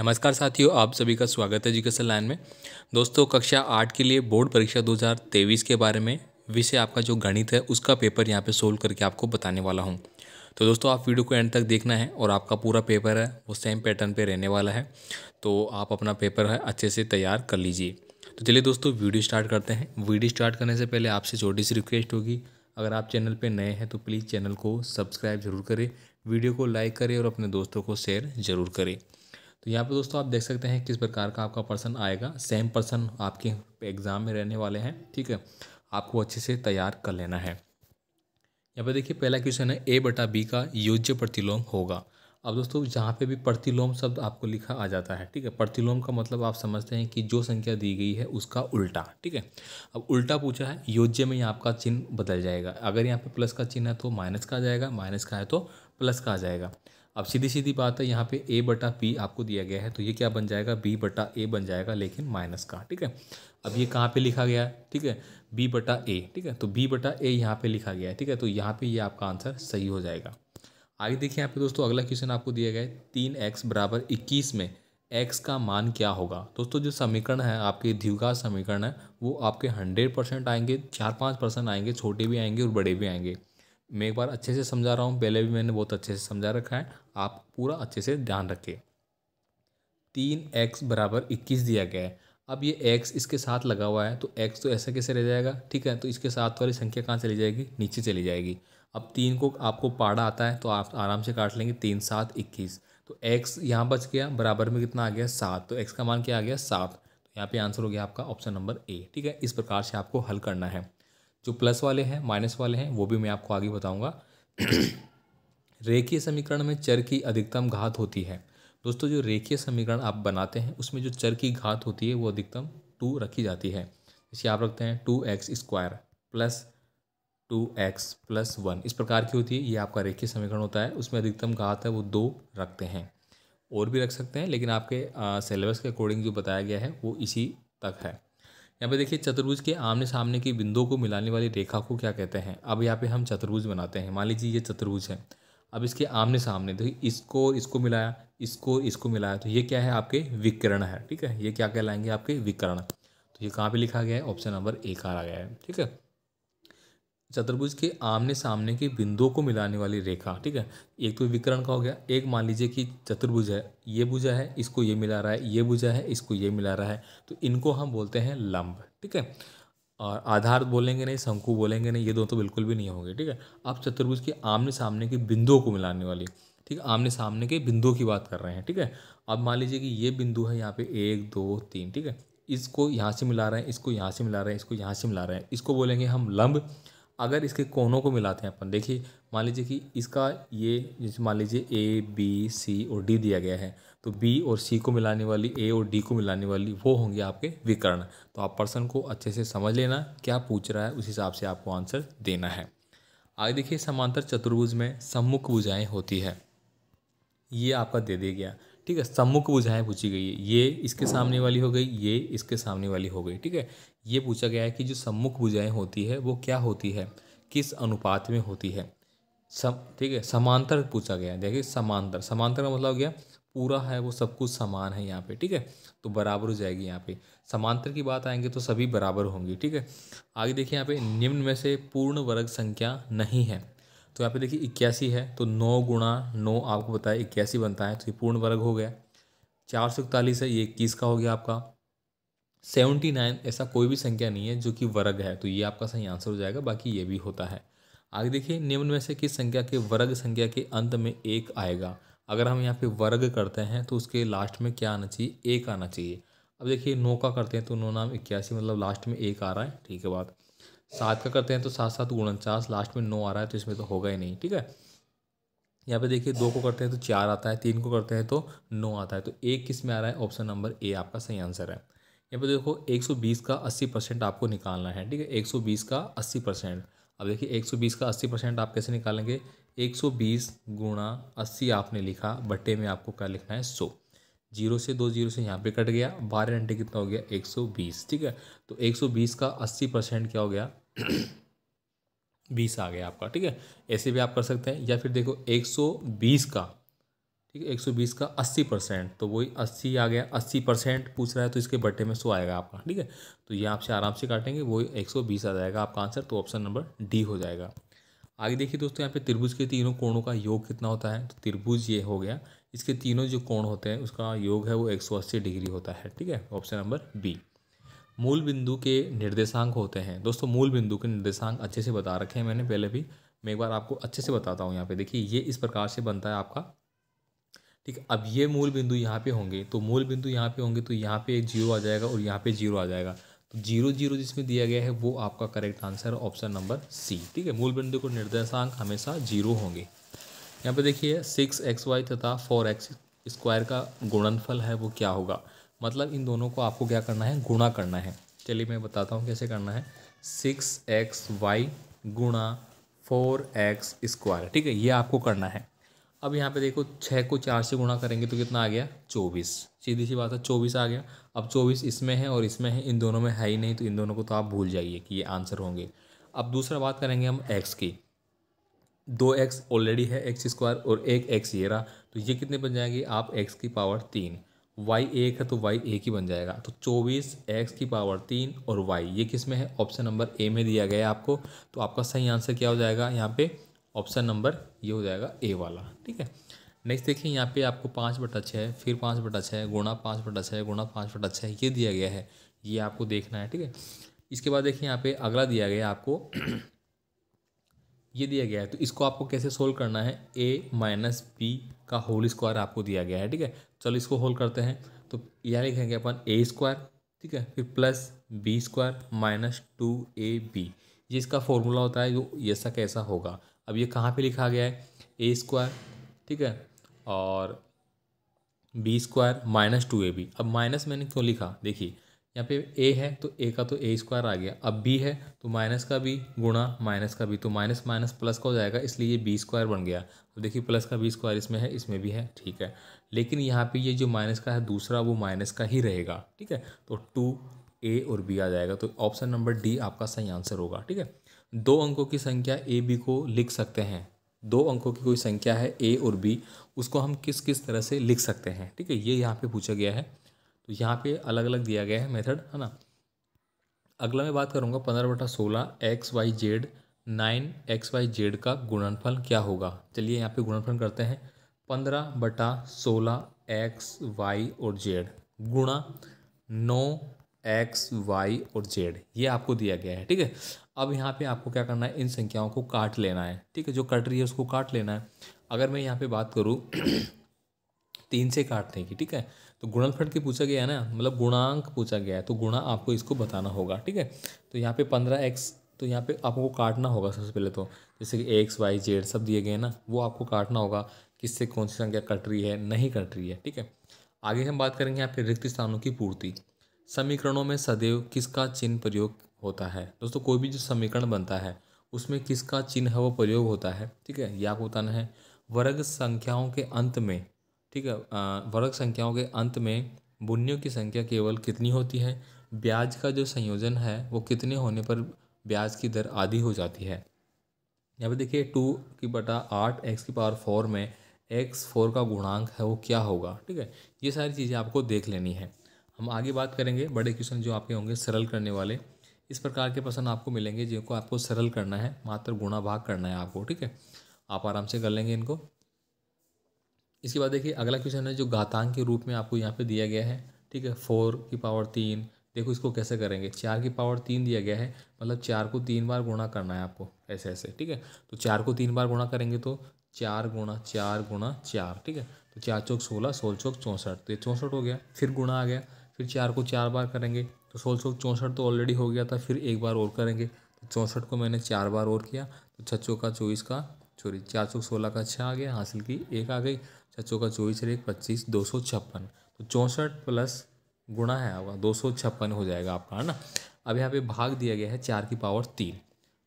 नमस्कार साथियों आप सभी का स्वागत है एजुकेशन लाइन में दोस्तों कक्षा आठ के लिए बोर्ड परीक्षा 2023 के बारे में विषय आपका जो गणित है उसका पेपर यहाँ पे सोल्व करके आपको बताने वाला हूँ तो दोस्तों आप वीडियो को एंड तक देखना है और आपका पूरा पेपर है वो सेम पैटर्न पे रहने वाला है तो आप अपना पेपर है अच्छे से तैयार कर लीजिए तो चलिए दोस्तों वीडियो स्टार्ट करते हैं वीडियो स्टार्ट करने से पहले आपसे छोटी सी रिक्वेस्ट होगी अगर आप चैनल पर नए हैं तो प्लीज़ चैनल को सब्सक्राइब जरूर करें वीडियो को लाइक करें और अपने दोस्तों को शेयर ज़रूर करें तो यहाँ पे दोस्तों आप देख सकते हैं किस प्रकार का आपका पर्सन आएगा सेम पर्सन आपके एग्ज़ाम में रहने वाले हैं ठीक है आपको अच्छे से तैयार कर लेना है यहाँ पे देखिए पहला क्वेश्चन है ए बटा बी का योज्य प्रतिलोम होगा अब दोस्तों जहाँ पे भी प्रतिलोम शब्द आपको लिखा आ जाता है ठीक है प्रतिलोम का मतलब आप समझते हैं कि जो संख्या दी गई है उसका उल्टा ठीक है अब उल्टा पूछा है योज्य में यहाँ आपका चिन्ह बदल जाएगा अगर यहाँ पर प्लस का चिन्ह है तो माइनस का आ जाएगा माइनस का है तो प्लस का आ जाएगा अब सीधी सीधी बात है यहाँ पे ए बटा पी आपको दिया गया है तो ये क्या बन जाएगा बी बटा ए बन जाएगा लेकिन माइनस का ठीक है अब ये कहाँ पे लिखा गया है ठीक है बी बटा ए ठीक है तो बी बटा ए यहाँ पे लिखा गया है ठीक है तो यहाँ पे ये आपका आंसर सही हो जाएगा आगे देखिए यहाँ पे दोस्तों अगला क्वेश्चन आपको दिया गया है तीन एक्स बराबर इक्कीस में एक्स का मान क्या होगा दोस्तों जो समीकरण है आपके द्विघात समीकरण है वो आपके हंड्रेड परसेंट आएंगे चार पाँच परसेंट आएंगे छोटे भी आएंगे और बड़े भी आएंगे मैं एक बार अच्छे से समझा रहा हूँ पहले भी मैंने बहुत अच्छे से समझा रखा है आप पूरा अच्छे से ध्यान रखिए तीन एक्स बराबर इक्कीस दिया गया है अब ये एक्स इसके साथ लगा हुआ है तो एक्स तो ऐसा कैसे रह जाएगा ठीक है तो इसके साथ वाली संख्या कहाँ चली जाएगी नीचे चली जाएगी अब तीन को आपको पाड़ा आता है तो आप आराम से काट लेंगे तीन सात इक्कीस तो एक्स यहाँ बच गया बराबर में कितना आ गया सात तो एक्स का मान क्या आ गया सात तो यहाँ पे आंसर हो गया आपका ऑप्शन नंबर ए ठीक है इस प्रकार से आपको हल करना है जो प्लस वाले हैं माइनस वाले हैं वो भी मैं आपको आगे बताऊँगा रेखीय समीकरण में चर की अधिकतम घात होती है दोस्तों जो रेखीय समीकरण आप बनाते हैं उसमें जो चर की घात होती है वो अधिकतम टू रखी जाती है जैसे आप रखते हैं two X square plus two X plus one इस प्रकार की होती है ये आपका रेखीय समीकरण होता है उसमें अधिकतम घात है वो दो रखते हैं और भी रख सकते हैं लेकिन आपके सिलेबस के अकॉर्डिंग जो बताया गया है वो इसी तक है यहाँ पे देखिए चतुर्भुज के आमने सामने की बिंदुओं को मिलाने वाली रेखा को क्या कहते हैं अब यहाँ पे हम चतुर्भुज बनाते हैं मान लीजिए ये चतुर्भुज है अब इसके आमने सामने तो इसको इसको मिलाया इसको इसको मिलाया तो ये क्या है आपके विकर्ण है ठीक है ये क्या कहलाएंगे आपके विकर्ण तो ये कहाँ पर लिखा गया है ऑप्शन नंबर एक आ गया है ठीक है चतुर्भुज के आमने सामने की बिंदुओं को मिलाने वाली रेखा ठीक है एक तो विकरण का हो गया एक मान लीजिए कि चतुर्भुज है ये भुजा है इसको ये मिला रहा है ये भुजा है इसको ये मिला रहा है तो इनको हम बोलते हैं लंब ठीक है और आधार बोलेंगे नहीं शंकु बोलेंगे नहीं ये दो तो बिल्कुल भी नहीं होंगे ठीक है आप चतुर्भुज के आमने सामने के बिंदुओं को मिलाने वाली ठीक है आमने सामने के बिंदुओं की बात कर रहे हैं ठीक है अब मान लीजिए कि ये बिंदु है यहाँ पे एक दो तीन ठीक है इसको यहाँ से मिला रहे हैं इसको यहाँ से मिला रहे हैं इसको यहाँ से मिला रहे हैं इसको बोलेंगे हम लंब अगर इसके कोनों को मिलाते हैं अपन देखिए मान लीजिए कि इसका ये जैसे मान लीजिए ए बी सी और डी दिया गया है तो बी और सी को मिलाने वाली ए और डी को मिलाने वाली वो होंगे आपके विकर्ण तो आप पर्सन को अच्छे से समझ लेना क्या पूछ रहा है उस हिसाब से आपको आंसर देना है आगे देखिए समांतर चतुर्भुज में सम्मुख भुजाएँ होती है ये आपका दे दिया गया ठीक है सम्मुख बुझाएँ पूछी गई है ये इसके सामने वाली हो गई ये इसके सामने वाली हो गई ठीक है ये पूछा गया है कि जो सम्मुख बुझाएँ होती है वो क्या होती है किस अनुपात में होती है सम ठीक है समांतर पूछा गया देखिए समांतर समांतर का मतलब गया पूरा है वो सब कुछ समान है यहाँ पे ठीक है तो बराबर हो जाएगी यहाँ पे समांतर की बात आएंगे तो सभी बराबर होंगी ठीक है आगे देखिए यहाँ पे निम्न में से पूर्ण वर्ग संख्या नहीं है तो यहाँ पे देखिए इक्यासी है तो नौ गुणा नौ आपको बताया इक्यासी बनता है तो ये पूर्ण वर्ग हो गया चार सौ इकतालीस है ये इक्कीस का हो गया आपका सेवेंटी नाइन ऐसा कोई भी संख्या नहीं है जो कि वर्ग है तो ये आपका सही आंसर हो जाएगा बाकी ये भी होता है आगे देखिए निम्न में से किस संख्या के वर्ग संख्या के अंत में एक आएगा अगर हम यहाँ पे वर्ग करते हैं तो उसके लास्ट में क्या आना चाहिए एक आना चाहिए अब देखिए नौ का करते हैं तो नौ नाम इक्यासी मतलब लास्ट में एक आ रहा है ठीक है बात सात का करते हैं तो सात सात उनचास लास्ट में नौ आ रहा है तो इसमें तो होगा ही नहीं ठीक है यहाँ पे देखिए दो को करते हैं तो चार आता है तीन को करते हैं तो नौ आता है तो एक किस में आ रहा है ऑप्शन नंबर ए आपका सही आंसर है यहाँ पे देखो 120 का 80 परसेंट आपको निकालना है ठीक है 120 का 80 परसेंट अब देखिए 120 का 80 परसेंट आप कैसे निकालेंगे 120 सौ बीस गुणा अस्सी आपने लिखा बट्टे में आपको क्या लिखना है सौ जीरो से दो जीरो से यहाँ पे कट गया बारह घंटे कितना हो गया एक सौ बीस ठीक है तो एक सौ बीस का अस्सी परसेंट क्या हो गया बीस आ गया आपका ठीक है ऐसे भी आप कर सकते हैं या फिर देखो एक सौ बीस का ठीक है एक सौ बीस का अस्सी परसेंट तो वही अस्सी आ गया अस्सी परसेंट पूछ रहा है तो इसके बट्टे में सो आएगा आपका ठीक है तो ये आपसे आराम से काटेंगे वही एक सौ बीस आ जाएगा आपका आंसर तो ऑप्शन नंबर डी हो जाएगा आगे देखिए दोस्तों यहाँ पे त्रिभुज के तीनों कोणों का योग कितना होता है तो त्रिभुज ये हो गया इसके तीनों जो कोण होते हैं उसका योग है वो एक डिग्री होता है ठीक है ऑप्शन नंबर बी मूल बिंदु के निर्देशांक होते हैं दोस्तों मूल बिंदु के निर्देशांक अच्छे से बता रखे हैं मैंने पहले भी मैं एक बार आपको अच्छे से बताता हूँ यहाँ पे देखिए ये इस प्रकार से बनता है आपका ठीक है अब ये मूल बिंदु यहाँ पे होंगे तो मूल बिंदु यहाँ पे होंगे तो यहाँ पे एक जीरो आ जाएगा और यहाँ पे जीरो आ जाएगा तो जीरो जीरो जिसमें दिया गया है वो आपका करेक्ट आंसर है ऑप्शन नंबर सी ठीक है मूल बिंदु को निर्देशांक हमेशा जीरो होंगे यहाँ पे देखिए सिक्स एक्स वाई तथा फोर एक्स स्क्वायर का गुणनफल है वो क्या होगा मतलब इन दोनों को आपको क्या करना है गुणा करना है चलिए मैं बताता हूँ कैसे करना है सिक्स एक्स वाई गुणा फोर एक्स स्क्वायर ठीक है ये आपको करना है अब यहाँ पे देखो छः को चार से गुणा करेंगे तो कितना आ गया चौबीस सीधी सी बात है चौबीस आ गया अब चौबीस इसमें है और इसमें है इन दोनों में है ही नहीं तो इन दोनों को तो आप भूल जाइए कि ये आंसर होंगे अब दूसरा बात करेंगे हम एक्स की दो एक्स ऑलरेडी है एक्स स्क्वायर और एक एक्स ये रहा तो ये कितने बन जाएंगे आप एक्स की पावर तीन वाई एक है तो वाई एक ही बन जाएगा तो चौबीस एक्स की पावर तीन और वाई ये किस में है ऑप्शन नंबर ए में दिया गया है आपको तो आपका सही आंसर क्या हो जाएगा यहाँ पे ऑप्शन नंबर ये हो जाएगा ए वाला ठीक है नेक्स्ट देखिए यहाँ पे आपको पाँच बटा छः फिर पाँच बटा छः गुणा पाँच बटा छः गुणा पाँच बटा छः ये दिया गया है ये आपको देखना है ठीक है इसके बाद देखिए यहाँ पे अगला दिया गया आपको ये दिया गया है तो इसको आपको कैसे सोल्व करना है ए माइनस बी का होल स्क्वायर आपको दिया गया है ठीक है चलो इसको होल करते हैं तो यह लिखेंगे अपन ए स्क्वायर ठीक है फिर plus B square minus two A B ये इसका फॉर्मूला होता है जो ऐसा कैसा होगा अब ये कहाँ पे लिखा गया है ए स्क्वायर ठीक है और B square minus two A B अब माइनस मैंने क्यों लिखा देखिए यहाँ पे ए है तो ए का तो ए स्क्वायर आ गया अब बी है तो माइनस का भी गुणा माइनस का भी तो माइनस माइनस प्लस का हो जाएगा इसलिए ये बी स्क्वायर बन गया तो देखिए प्लस का बी स्क्वायर इसमें है इसमें भी है ठीक है लेकिन यहाँ पे ये जो माइनस का है दूसरा वो माइनस का ही रहेगा ठीक है तो टू ए और बी आ जाएगा तो ऑप्शन नंबर डी आपका सही आंसर होगा ठीक है दो अंकों की संख्या ए बी को लिख सकते हैं दो अंकों की कोई संख्या है ए और बी उसको हम किस किस तरह से लिख सकते हैं ठीक है ये यहाँ पे पूछा गया है तो यहाँ पे अलग अलग दिया गया है मेथड है ना अगला मैं बात करूँगा पंद्रह बटा सोलह X Y Z nine X Y Z का गुणनफल क्या होगा चलिए यहाँ पे गुणनफल करते हैं पंद्रह बटा सोलह एक्स वाई और जेड गुणा नौ एक्स वाई और जेड ये आपको दिया गया है ठीक है अब यहाँ पे आपको क्या करना है इन संख्याओं को काट लेना है ठीक है जो कट रही है उसको काट लेना है अगर मैं यहाँ पे बात करूँ तीन से काटने की ठीक है तो गुणनफल की पूछा गया है ना मतलब गुणांक पूछा गया है तो गुणा आपको इसको बताना होगा ठीक है तो यहाँ पे पंद्रह एक्स तो यहाँ पे आपको काटना होगा सबसे पहले तो जैसे कि एक्स वाई जेड सब दिए गए हैं ना वो आपको काटना होगा किससे कौन सी संख्या कट रही है नहीं कट रही है ठीक है आगे हम बात करेंगे यहाँ पे रिक्त स्थानों की पूर्ति समीकरणों में सदैव किसका चिन्ह प्रयोग होता है दोस्तों कोई भी जो समीकरण बनता है उसमें किसका चिन्ह वो प्रयोग होता है ठीक है यह आपको बताना है वर्ग संख्याओं के अंत में ठीक है वर्ग संख्याओं के अंत में बुनियों की संख्या केवल कितनी होती है ब्याज का जो संयोजन है वो कितने होने पर ब्याज की दर आधी हो जाती है यहाँ पर देखिए टू की बटा आठ एक्स की पावर फोर में एक्स फोर का गुणांक है वो क्या होगा ठीक है ये सारी चीज़ें आपको देख लेनी है हम आगे बात करेंगे बड़े क्वेश्चन जो आपके होंगे सरल करने वाले इस प्रकार के प्रश्न आपको मिलेंगे जिनको आपको सरल करना है मात्र गुणा भाग करना है आपको ठीक है आप आराम से कर लेंगे इनको इसके बाद देखिए अगला क्वेश्चन है जो घातांक के रूप में आपको यहाँ पे दिया गया है ठीक है फोर की पावर तीन देखो इसको कैसे करेंगे चार की पावर तीन दिया गया है मतलब चार को तीन बार गुणा करना है आपको ऐसे ऐसे ठीक है तो चार को तीन बार गुणा करेंगे तो चार गुणा चार गुणा चार ठीक है तो चार चौक सोलह सोल चौक चौंसठ तो ये चौंसठ हो गया फिर गुणा आ गया फिर चार को चार बार करेंगे तो सोल चौक चौंसठ तो ऑलरेडी हो गया था फिर एक बार और करेंगे तो चौंसठ को मैंने चार बार और किया तो छः चौका चौबीस का चोरी चार चौक सोलह का छः आ गया हासिल की एक आ गई छः चौका चौबीस एक पच्चीस दो सौ छप्पन तो चौंसठ प्लस गुणा है आपका दो सौ छप्पन हो जाएगा आपका है ना अब यहाँ पे भाग दिया गया है चार की पावर तीन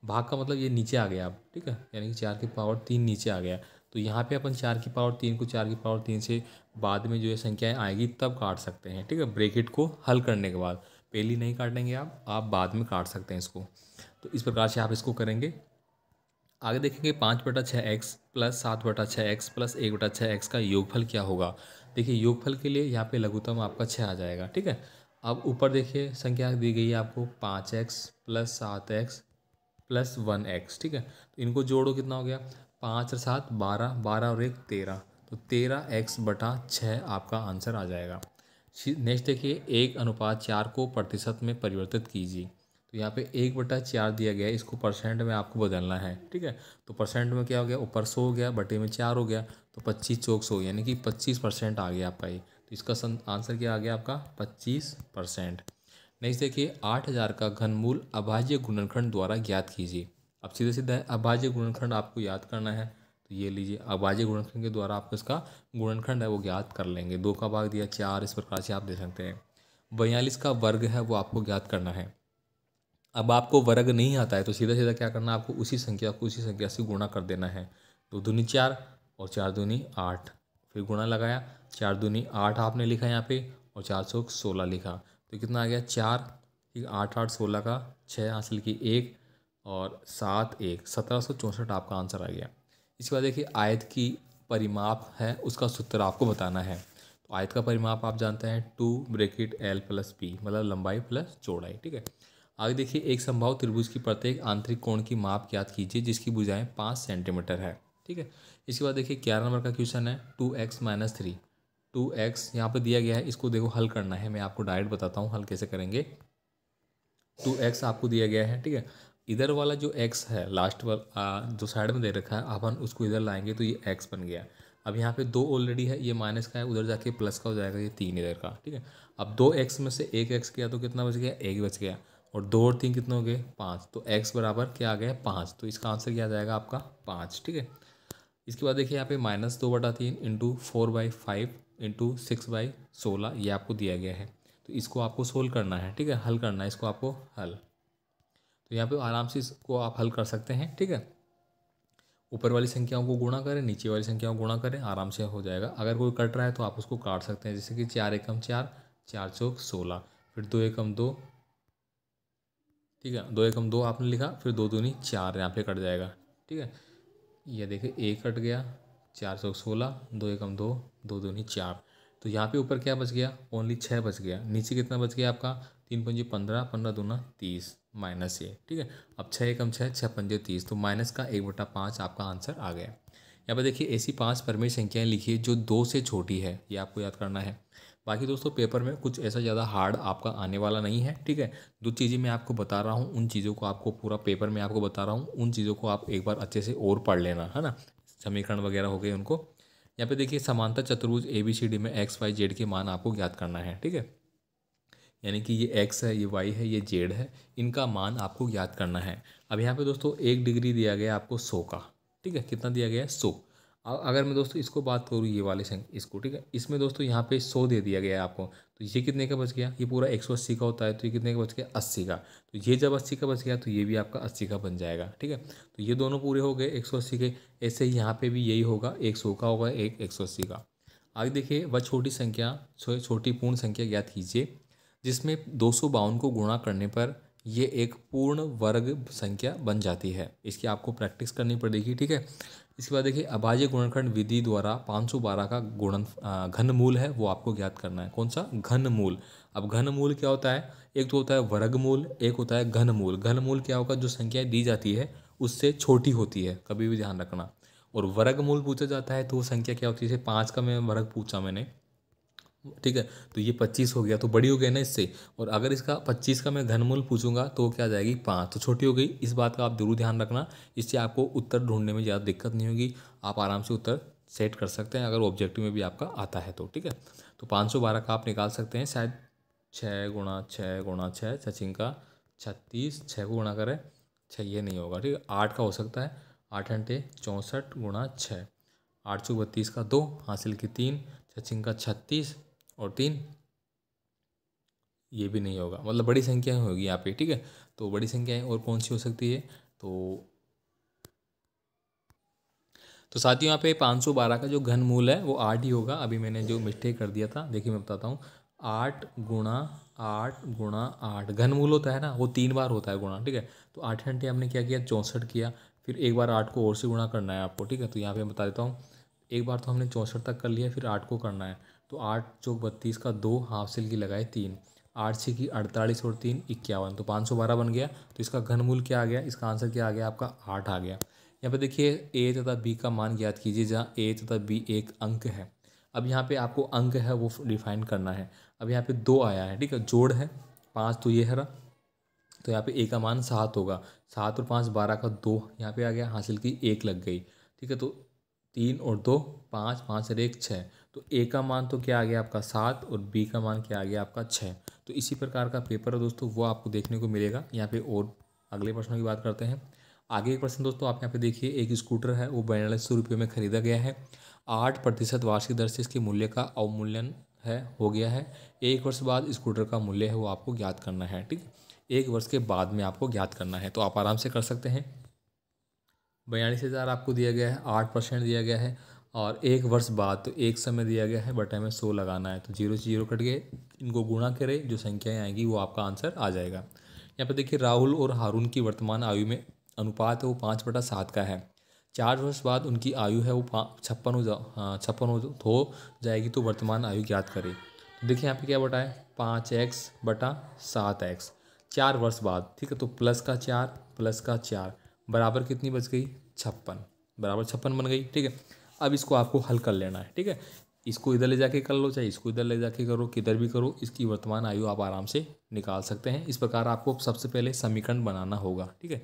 भाग का मतलब ये नीचे आ गया आप ठीक है यानी कि चार की पावर तीन नीचे आ गया तो यहाँ पे अपन चार की पावर तीन को चार की पावर तीन से बाद में जो है संख्याएँ आएगी तब काट सकते हैं ठीक है ब्रेकेट को हल करने के बाद पहली नहीं काटेंगे आप आप बाद में काट सकते हैं इसको तो इस प्रकार से आप इसको करेंगे आगे देखेंगे पाँच बटा छः एक्स प्लस सात बटा छः एक्स प्लस एक बटा छः एक्स का योगफल क्या होगा देखिए योगफल के लिए यहाँ पे लघुतम आपका छः आ जाएगा ठीक है अब ऊपर देखिए संख्या दी गई है आपको पाँच एक्स प्लस सात एक्स प्लस वन एक्स ठीक है तो इनको जोड़ो कितना हो गया पाँच और सात बारह बारह और एक तेरह तो तेरह एक्स बटा छः आपका आंसर आ जाएगा नेक्स्ट देखिए एक अनुपात चार को प्रतिशत में परिवर्तित कीजिए तो यहाँ पे एक बटा चार दिया गया है इसको परसेंट में आपको बदलना है ठीक है तो परसेंट में क्या हो गया ऊपर सौ हो गया बटे में चार हो गया तो पच्चीस चौक सौ यानी कि पच्चीस परसेंट आ गया आपका ये तो इसका आंसर क्या आ गया आपका पच्चीस परसेंट नेक्स्ट देखिए आठ हज़ार का घनमूल अभाज्य गुणनखंड द्वारा ज्ञात कीजिए अब सीधे सीधा है अभाज्य गुणनखंड आपको याद करना है तो ये लीजिए अभाज्य गुणनखंड के द्वारा आपको इसका गुणनखंड है वो ज्ञात कर लेंगे दो का भाग दिया चार इस प्रकार से आप दे सकते हैं बयालीस का वर्ग है वो आपको ज्ञात करना है अब आपको वर्ग नहीं आता है तो सीधा सीधा क्या करना आपको उसी संख्या को उसी संख्या से गुणा कर देना है दो दूनी चार और चार दूनी आठ फिर गुणा लगाया चार दूनी आठ आपने लिखा यहाँ पे और चार सौ सोलह लिखा तो कितना आ गया चार ठीक आठ आठ सोलह का छः हासिल की एक और सात एक सत्रह सौ चौंसठ आपका आंसर आ गया इसके बाद देखिए आयत की परिमाप है उसका सूत्र आपको बताना है तो आयत का परिमाप आप जानते हैं two bracket L plus P मतलब लंबाई प्लस चौड़ाई ठीक है आगे देखिए एक संभाव त्रिभुज की प्रत्येक आंतरिक कोण की माप याद कीजिए जिसकी बुझाएँ पाँच सेंटीमीटर है ठीक है इसके बाद देखिए ग्यारह नंबर का क्वेश्चन है two X minus three two X यहाँ पर दिया गया है इसको देखो हल करना है मैं आपको डायरेक्ट बताता हूँ हल कैसे करेंगे टू एक्स आपको दिया गया है ठीक है इधर वाला जो एक्स है लास्ट वाला जो साइड में दे रखा है अपन उसको इधर लाएंगे तो ये एक्स बन गया अब यहाँ पे दो ऑलरेडी है ये माइनस का है उधर जाके प्लस का हो जाएगा ये तीन इधर का ठीक है अब दो एक्स में से एक एक्स किया तो कितना बच गया एक बच गया और दो और तीन कितने हो गए पाँच तो एक्स बराबर क्या आ गया पाँच तो इसका आंसर क्या आ जाएगा आपका पाँच ठीक है इसके बाद देखिए यहाँ पे माइनस दो बटा तीन into four by five into six by सोलह ये आपको दिया गया है तो इसको आपको सोल्व करना है ठीक है हल करना है इसको आपको हल तो यहाँ पे आराम से इसको आप हल कर सकते हैं ठीक है ऊपर वाली संख्याओं को गुणा करें नीचे वाली संख्याओं को गुणा करें आराम से हो जाएगा अगर कोई कट रहा है तो आप उसको काट सकते हैं जैसे कि चार एकम चार चार चौक सोलह फिर दो एकम दो ठीक है दो एकम दो आपने लिखा फिर दो दूनी चार यहाँ पे कट जाएगा ठीक है ये देखिए एक कट गया चार सौ सोलह दो एकम दो दो दूनी चार तो यहाँ पे ऊपर क्या बच गया ओनली छः बच गया नीचे कितना बच गया आपका तीन पंजे पंद्रह पंद्रह दूना तीस माइनस ये ठीक है अब छः एकम छः छः पंजे तीस तो माइनस का एक बटा पाँच आपका आंसर आ गया यहाँ पर देखिए ऐसी पाँच परमेय संख्याएँ लिखिए जो दो से छोटी है ये आपको याद करना है बाकी दोस्तों पेपर में कुछ ऐसा ज़्यादा हार्ड आपका आने वाला नहीं है ठीक है दो चीज़ें मैं आपको बता रहा हूँ उन चीज़ों को आपको पूरा पेपर में आपको बता रहा हूँ उन चीज़ों को आप एक बार अच्छे से और पढ़ लेना है ना समीकरण वगैरह हो गए उनको यहाँ पे देखिए समानता चतुर्भुज ए बी सी डी में एक्स वाई जेड के मान आपको ज्ञात करना है ठीक है यानी कि ये एक्स है ये वाई है ये जेड है इनका मान आपको ज्ञात करना है अब यहाँ पे दोस्तों एक डिग्री दिया गया आपको सौ का ठीक है कितना दिया गया है सौ अगर मैं दोस्तों इसको बात करूँ ये वाले इसको ठीक है इसमें दोस्तों यहाँ पे सौ दे दिया गया है आपको तो ये कितने का बच गया ये पूरा एक सौ अस्सी का होता है तो ये कितने का बच गया अस्सी का तो ये जब अस्सी का बच गया तो ये भी आपका अस्सी का बन जाएगा ठीक है तो ये दोनों पूरे हो गए एक सौ अस्सी के ऐसे ही यहाँ पर भी यही होगा एक सौ का होगा एक एक सौ अस्सी का आगे देखिए वह छोटी संख्या छोटी पूर्ण संख्या ज्ञात कीजिए जिसमें दो सौ बावन को गुणा करने पर ये एक पूर्ण वर्ग संख्या बन जाती है इसकी आपको प्रैक्टिस करनी पड़ेगी ठीक है इसके बाद देखिए अभाज्य गुणनखंड विधि द्वारा 512 का गुणन घन मूल है वो आपको ज्ञात करना है कौन सा घन मूल अब घन मूल क्या होता है एक तो होता है वर्ग मूल एक होता है घन मूल घन मूल क्या होगा जो संख्या दी जाती है उससे छोटी होती है कभी भी ध्यान रखना और वर्ग मूल पूछा जाता है तो वो संख्या क्या होती है जैसे पाँच का मैं वर्ग पूछा मैंने ठीक है तो ये पच्चीस हो गया तो बड़ी हो गई ना इससे और अगर इसका पच्चीस का मैं घनमूल पूछूंगा तो क्या जाएगी पाँच तो छोटी हो गई इस बात का आप जरूर ध्यान रखना इससे आपको उत्तर ढूंढने में ज़्यादा दिक्कत नहीं होगी आप आराम से उत्तर सेट कर सकते हैं अगर ऑब्जेक्टिव में भी आपका आता है तो ठीक है तो पाँच सौ बारह का आप निकाल सकते हैं शायद छः गुणा छः गुणा छः छचिंग का छत्तीस छः को गुणा करें छः ये नहीं होगा ठीक है आठ का हो सकता है आठ घंटे चौंसठ गुणा छः आठ सौ बत्तीस का दो हासिल की तीन छचिंग का छत्तीस और तीन ये भी नहीं होगा मतलब बड़ी संख्याएं होगी यहाँ पे ठीक है तो बड़ी संख्याएं और कौन सी हो सकती है तो तो ही यहाँ पे पाँच सौ बारह का जो घन मूल है वो आठ ही होगा अभी मैंने जो मिस्टेक कर दिया था देखिए मैं बताता हूँ आठ गुणा आठ गुणा आठ घनमूल होता है ना वो तीन बार होता है गुणा ठीक है तो आठ घंटे हमने क्या किया चौंसठ किया फिर एक बार आठ को और से गुणा करना है आपको ठीक है तो यहाँ पे मैं बता देता हूँ एक बार तो हमने चौंसठ तक कर लिया फिर आठ को करना है तो आठ चौक बत्तीस का दो हाफ सेल की लगाए तीन आठ छः की अड़तालीस और तीन इक्यावन तो पाँच सौ बारह बन गया तो इसका घनमूल क्या आ गया इसका आंसर क्या आ गया आपका आठ आ गया यहाँ पे देखिए ए तथा बी का मान ज्ञात कीजिए जहाँ ए तथा बी एक अंक है अब यहाँ पे आपको अंक है वो डिफाइन करना है अब यहाँ पे दो आया है ठीक है जोड़ है पाँच तो ये हरा तो यहाँ पे ए का मान सात होगा सात और पाँच बारह का दो यहाँ पे आ गया हासिल की एक लग गई ठीक है तो तीन और दो पाँच पाँच और एक छः तो ए का मान तो क्या आ गया आपका सात और बी का मान क्या आ गया आपका छः तो इसी प्रकार का पेपर है दोस्तों वो आपको देखने को मिलेगा यहाँ पे और अगले प्रश्नों की बात करते हैं आगे एक प्रश्न दोस्तों आप यहाँ पे देखिए एक स्कूटर है वो बयालीस सौ रुपये में खरीदा गया है आठ प्रतिशत वार्षिक दर से इसके मूल्य का अवमूल्यन है हो गया है एक वर्ष बाद स्कूटर का मूल्य है वो आपको ज्ञात करना है ठीक एक वर्ष के बाद में आपको ज्ञात करना है तो आप आराम से कर सकते हैं बयालीस हज़ार आपको दिया गया है आठ परसेंट दिया गया है और एक वर्ष बाद तो एक समय दिया गया है बट हमें सौ लगाना है तो जीरो से जीरो कट गए इनको गुणा करें जो संख्याएं आएंगी वो आपका आंसर आ जाएगा यहाँ पर देखिए राहुल और हारून की वर्तमान आयु में अनुपात है वो पाँच बटा सात का है चार वर्ष बाद उनकी आयु है वो छप्पन हो जा हाँ, छप्पन हो, जाएगी तो वर्तमान आयु ज्ञात करें तो देखिए यहाँ पे क्या है पाँच एक्स बटा सात एक्स चार वर्ष बाद ठीक है तो प्लस का चार प्लस का चार बराबर कितनी बच गई छप्पन बराबर छप्पन बन गई ठीक है अब इसको आपको हल कर लेना है ठीक है इसको इधर ले जाके कर लो चाहे इसको इधर ले जाके करो किधर भी करो इसकी वर्तमान आयु आप आराम से निकाल सकते हैं इस प्रकार आपको सबसे पहले समीकरण बनाना होगा ठीक है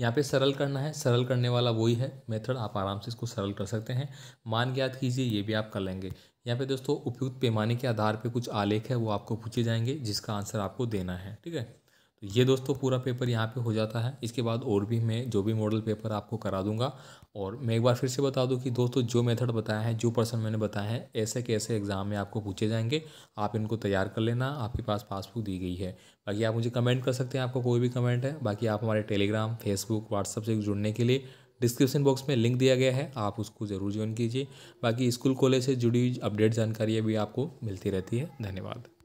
यहाँ पे सरल करना है सरल करने वाला वही है मेथड आप आराम से इसको सरल कर सकते हैं मान ज्ञात कीजिए ये भी आप कर लेंगे यहाँ पे दोस्तों उपयुक्त पैमाने के आधार पे कुछ आलेख है वो आपको पूछे जाएंगे जिसका आंसर आपको देना है ठीक है तो ये दोस्तों पूरा पेपर यहाँ पे हो जाता है इसके बाद और भी मैं जो भी मॉडल पेपर आपको करा दूंगा और मैं एक बार फिर से बता दूं कि दोस्तों जो मेथड बताया है जो पर्सन मैंने बताया है ऐसे के ऐसे एग्ज़ाम में आपको पूछे जाएंगे आप इनको तैयार कर लेना आपके पास पासबुक दी गई है बाकी आप मुझे कमेंट कर सकते हैं आपका कोई भी कमेंट है बाकी आप हमारे टेलीग्राम फेसबुक व्हाट्सअप से जुड़ने के लिए डिस्क्रिप्शन बॉक्स में लिंक दिया गया है आप उसको ज़रूर ज्वाइन कीजिए बाकी स्कूल कॉलेज से जुड़ी अपडेट जानकारियाँ भी आपको मिलती रहती है धन्यवाद